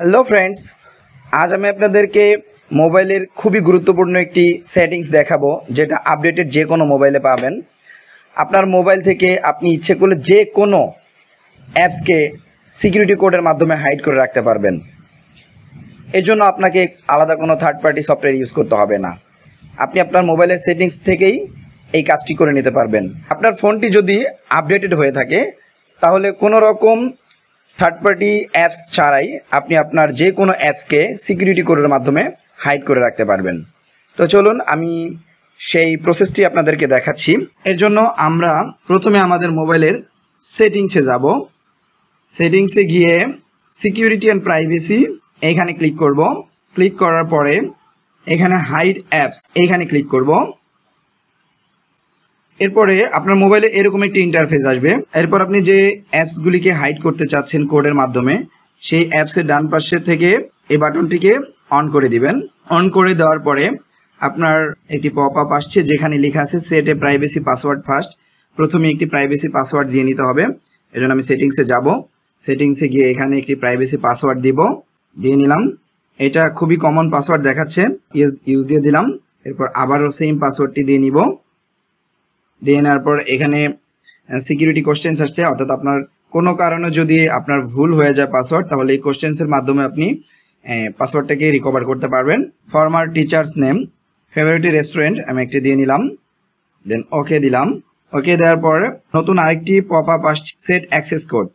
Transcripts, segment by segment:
hello friends আজ আমি আপনাদেরকে মোবাইলের খুবই গুরুত্বপূর্ণ একটি সেটিংস দেখাবো যেটা আপডেটেড যে কোনো মোবাইলে পাবেন আপনার মোবাইল থেকে আপনি ইচ্ছে করলে যে কোনো অ্যাপসকে সিকিউরিটি কোডের মাধ্যমে হাইড করে রাখতে পারবেন এজন্য আপনাকে আলাদা কোনো থার্ড পার্টি সফটওয়্যার ইউজ করতে হবে না আপনি আপনার মোবাইলের সেটিংস থেকেই এই কাজটি করে নিতে পারবেন আপনার ফোনটি যদি আপডেটেড হয়ে থাকে তাহলে কোনো রকম থার্ড পার্টি অ্যাপস ছাড়াই আপনি আপনার যে কোনো অ্যাপসকে সিকিউরিটি কোডের মাধ্যমে হাইড করে রাখতে পারবেন তো চলুন আমি সেই প্রসেসটি আপনাদেরকে দেখাচ্ছি এর জন্য আমরা প্রথমে আমাদের মোবাইলের সেটিংসে যাব সেটিংসে গিয়ে সিকিউরিটি অ্যান্ড প্রাইভেসি এখানে ক্লিক করব ক্লিক করার পরে এখানে হাইড অ্যাপস এখানে ক্লিক করব এরপরে আপনার মোবাইলে এরকম একটি ইন্টারফেস আসবে এরপর আপনি যে অ্যাপসগুলিকে হাইড করতে চাচ্ছেন কোডের মাধ্যমে সেই অ্যাপসের ডান পাশে থেকে এই বাটনটিকে অন করে দিবেন অন করে দেওয়ার পরে আপনার একটি পপ আপ আসছে যেখানে লেখা আছে set a privacy password first প্রথমে একটি প্রাইভেসি পাসওয়ার্ড দিয়ে নিতে হবে এজন্য আমি সেটিংসে যাব সেটিংসে গিয়ে এখানে একটি প্রাইভেসি পাসওয়ার্ড দিব দিয়ে নিলাম এটা খুবই কমন পাসওয়ার্ড দেখাচ্ছে ইউজ দিয়ে দিলাম এরপর আবারও সেম পাসওয়ার্ডটি দিয়ে নিব দিয়ে নেওয়ার পর এখানে সিকিউরিটি কোশ্চেন্স আসছে অর্থাৎ আপনার কোনো কারণে যদি আপনার ভুল হয়ে যায় পাসওয়ার্ড তাহলে এই কোশ্চেন্সের মাধ্যমে আপনি পাসওয়ার্ডটাকে রিকভার করতে পারবেন former teacher's name favourite restaurant আমি একটি দিয়ে নিলাম দেন ওকে দিলাম ওকে দেওয়ার পর নতুন আরেকটি পপ আপ আসছে set access code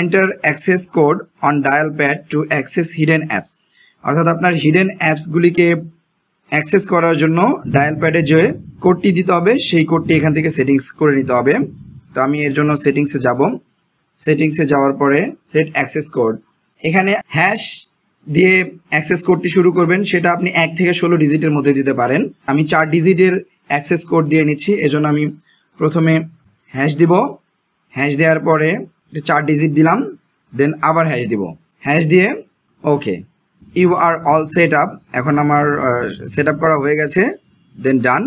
enter access code on dial pad to access hidden apps অর্থাৎ আপনার হিডেন অ্যাপসগুলিকে অ্যাক্সেস করার জন্য ডায়াল প্যাডে যে কোডটি দিতে হবে সেই কোডটি এখান থেকে সেটিংস করে নিতে হবে তো আমি এর জন্য সেটিংসে যাব সেটিংসে যাওয়ার পরে সেট অ্যাক্সেস কোড এখানে হ্যাশ দিয়ে অ্যাক্সেস কোডটি শুরু করবেন সেটা আপনি এক থেকে ষোলো ডিজিটের মধ্যে দিতে পারেন আমি চার ডিজিটের অ্যাক্সেস কোড দিয়ে নিচ্ছি এজন্য আমি প্রথমে হ্যাশ দিব হ্যাশ দেওয়ার পরে চার ডিজিট দিলাম দেন আবার হ্যাশ দিব হ্যাশ দিয়ে okay you are all set up এখন আমার সেট আপ করা হয়ে গেছে দেন ডান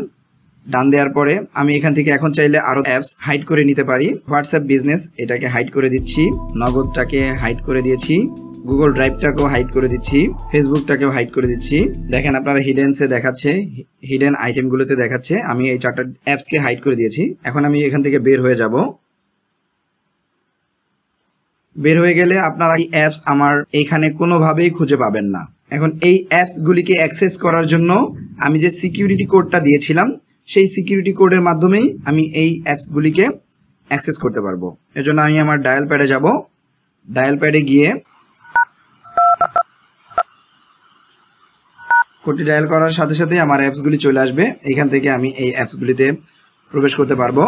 ডান দেওয়ার পরে আমি এখান থেকে এখন চাইলে আরও অ্যাপস হাইড করে নিতে পারি হোয়াটসঅ্যাপ বিজনেস এটাকে হাইড করে দিচ্ছি নগদটাকে হাইড করে দিয়েছি গুগল ড্রাইভটাকেও হাইড করে দিচ্ছি ফেসবুকটাকেও হাইড করে দিচ্ছি দেখেন আপনারা হিডেন্সে দেখাচ্ছে হিডেন আইটেমগুলোতে দেখাচ্ছে আমি এই চারটা অ্যাপসকে হাইড করে দিয়েছি এখন আমি এখান থেকে বের হয়ে যাব বের হয়ে গেলে আপনারা এই অ্যাপস আমার এখানে কোনোভাবেই খুঁজে পাবেন না এখন এই অ্যাপসগুলিকে অ্যাক্সেস করার জন্য আমি যে সিকিউরিটি কোডটা দিয়েছিলাম সেই সিকিউরিটি কোডের মাধ্যমেই আমি এই অ্যাপসগুলিকে অ্যাক্সেস করতে পারবো এজন্য আমি আমার ডায়াল প্যাডে যাব ডায়াল প্যাডে গিয়ে কোডটি ডায়াল করার সাথে সাথে আমার অ্যাপসগুলি চলে আসবে এখান থেকে আমি এই অ্যাপসগুলিতে প্রবেশ করতে পারবো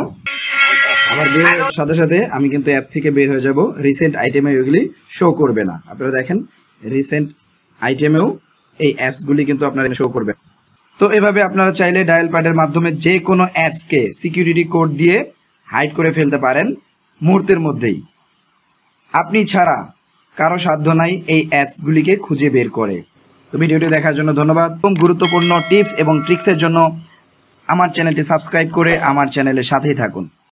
আবার বিয়ের সাথে সাথে আমি কিন্তু অ্যাপস থেকে বের হয়ে যাব রিসেন্ট আইটেমে ওইগুলি শো করবে না আপনারা দেখেন রিসেন্ট আইটেমেও এই অ্যাপসগুলি কিন্তু আপনারা শো করবে তো এভাবে আপনারা চাইলে ডায়াল প্যাডের মাধ্যমে যে কোনো অ্যাপসকে সিকিউরিটি কোড দিয়ে হাইড করে ফেলতে পারেন মুহূর্তের মধ্যেই আপনি ছাড়া কারো সাধ্য নাই এই অ্যাপসগুলিকে খুঁজে বের করে তো ভিডিওটি দেখার জন্য ধন্যবাদ এবং গুরুত্বপূর্ণ টিপস এবং ট্রিক্সের জন্য আমার চ্যানেলটি সাবস্ক্রাইব করে আমার চ্যানেলের সাথেই থাকুন